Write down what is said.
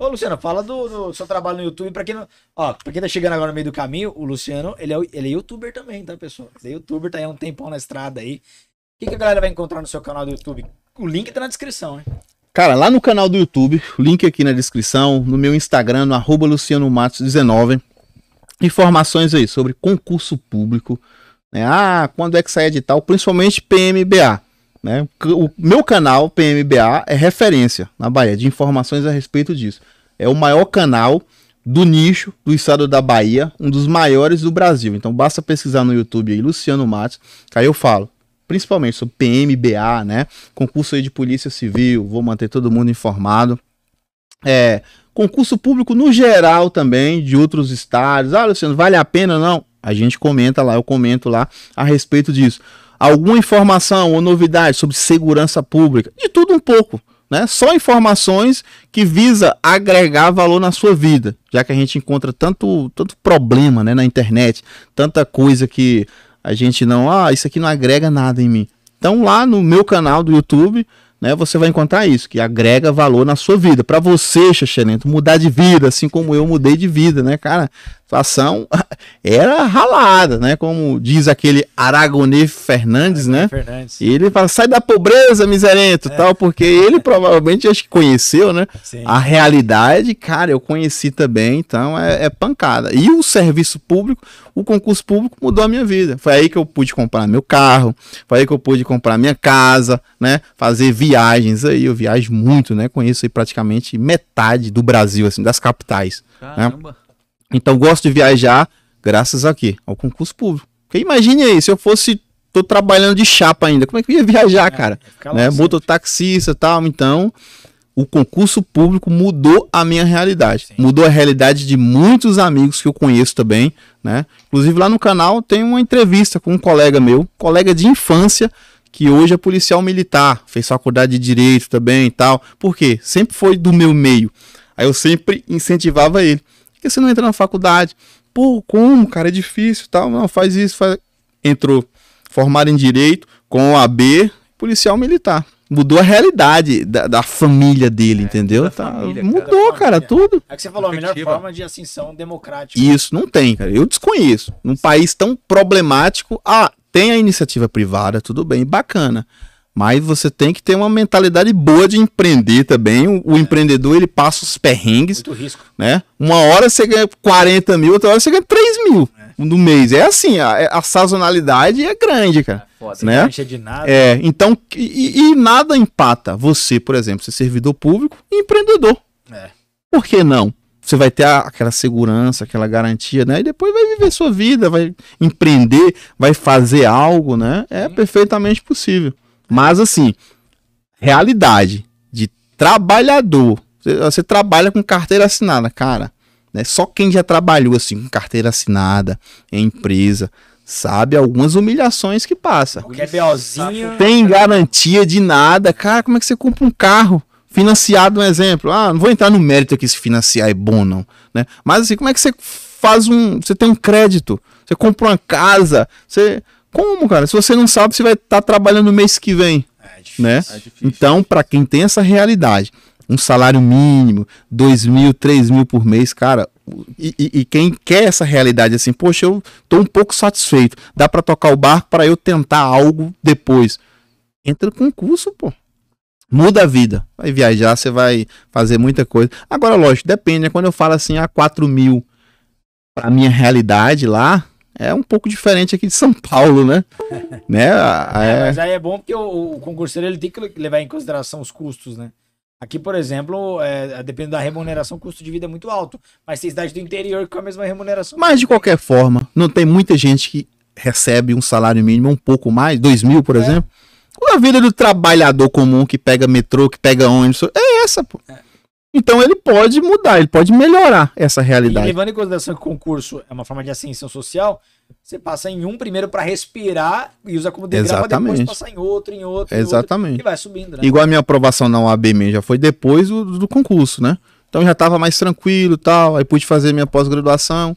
Ô, Luciano, fala do, do, seu trabalho no YouTube. Pra quem, não, ó, pra quem tá chegando agora no meio do caminho, o Luciano, ele é, ele é youtuber também, tá, pessoal? Ele é youtuber, tá aí há um tempão na estrada aí. O que, que a galera vai encontrar no seu canal do YouTube? O link tá na descrição, hein? Cara, lá no canal do YouTube, link aqui na descrição, no meu Instagram, no arroba Luciano Matos 19, informações aí sobre concurso público, né? Ah, quando é que sai edital, principalmente PMBA. Né? O meu canal, PMBA, é referência na Bahia de informações a respeito disso. É o maior canal do nicho do estado da Bahia, um dos maiores do Brasil. Então basta pesquisar no YouTube aí, Luciano Matos, que aí eu falo principalmente sobre PMBA, né? Concurso aí de Polícia Civil, vou manter todo mundo informado. É, concurso público no geral também, de outros estados. Ah, Luciano, vale a pena não? A gente comenta lá, eu comento lá a respeito disso alguma informação ou novidade sobre segurança pública, de tudo um pouco. Né? Só informações que visa agregar valor na sua vida, já que a gente encontra tanto, tanto problema né, na internet, tanta coisa que a gente não, ah, isso aqui não agrega nada em mim. Então lá no meu canal do YouTube, né, você vai encontrar isso, que agrega valor na sua vida. Para você, Xaxerento, mudar de vida, assim como eu mudei de vida, né, cara? situação era ralada, né? Como diz aquele Aragonê Fernandes, né? Fernandes. Ele fala, sai da pobreza, miserento, é. tal, porque ele provavelmente acho que conheceu, né? Sim. A realidade, cara, eu conheci também, então é, é, pancada. E o serviço público, o concurso público mudou a minha vida. Foi aí que eu pude comprar meu carro, foi aí que eu pude comprar minha casa, né? Fazer viagens aí, eu viajo muito, né? Conheço aí praticamente metade do Brasil, assim, das capitais. Né? Caramba! Né? Então gosto de viajar graças a quê? Ao concurso público. Porque imagine aí, se eu fosse tô trabalhando de chapa ainda, como é que eu ia viajar, é, cara? Né? Mototaxista e tal, então o concurso público mudou a minha realidade. Sim. Mudou a realidade de muitos amigos que eu conheço também, né? Inclusive lá no canal tem uma entrevista com um colega meu, colega de infância, que hoje é policial militar, fez faculdade de direito também e tal. Por quê? Sempre foi do meu meio. Aí eu sempre incentivava ele. Por que você não entra na faculdade? Pô, como, cara? É difícil tal. Não, faz isso. Faz... Entrou. Formado em Direito, com OAB, policial militar. Mudou a realidade da, da família dele, é, entendeu? Tá, família, mudou, cara, cara, tudo. É que você falou, a melhor forma de ascensão democrática. Isso, não tem, cara. Eu desconheço. Num país tão problemático, ah, tem a iniciativa privada, tudo bem, bacana. Mas você tem que ter uma mentalidade boa de empreender também. O, o é. empreendedor, ele passa os perrengues. Muito risco. Né? Uma hora você ganha 40 mil, outra hora você ganha 3 mil é. no mês. É assim, a, é, a sazonalidade é grande, cara. É, foda, né? É de nada. É, então, e, e, nada empata você, por exemplo, ser servidor público e empreendedor. É. Por que não? Você vai ter aquela segurança, aquela garantia, né? E depois vai viver sua vida, vai empreender, vai fazer algo, né? É Sim. perfeitamente possível. Mas assim, realidade de trabalhador. Você, trabalha com carteira assinada, cara. Né? Só quem já trabalhou assim com carteira assinada em empresa sabe algumas humilhações que passa. O GBOzinho. Tem garantia de nada, cara. Como é que você compra um carro? Financiado, um exemplo. Ah, não vou entrar no mérito aqui se financiar é bom não, né? Mas assim, como é que você faz um, você tem um crédito? Você compra uma casa, você como, cara? Se você não sabe se vai estar tá trabalhando no mês que vem. É difícil, né? É difícil. Então, para quem tem essa realidade, um salário mínimo, dois mil, três mil por mês, cara. E, e, e, quem quer essa realidade assim, poxa, eu tô um pouco satisfeito. Dá para tocar o barco para eu tentar algo depois. Entra no concurso, pô. Muda a vida. Vai viajar, você vai fazer muita coisa. Agora, lógico, depende, né? Quando eu falo assim, a ah, quatro mil pra minha realidade lá, é um pouco diferente aqui de São Paulo, né? né? É, ah, é... mas aí é bom porque o, o, concurseiro ele tem que levar em consideração os custos, né? Aqui, por exemplo, é, dependendo da remuneração, o custo de vida é muito alto. Mas tem cidade do interior com a mesma remuneração. Mas de qualquer forma, não tem muita gente que recebe um salário mínimo um pouco mais, dois mil, por é. exemplo. A vida do trabalhador comum que pega metrô, que pega ônibus, é essa, pô. É. Então ele pode mudar, ele pode melhorar essa realidade. E levando em consideração que o concurso é uma forma de ascensão social, você passa em um primeiro para respirar e usa como degrau para depois passar em outro, em outro, Exatamente. Em outro, e vai subindo, né? Igual a minha aprovação na UAB já foi depois do, do concurso, né? Então já estava mais tranquilo tal, aí pude fazer minha pós-graduação.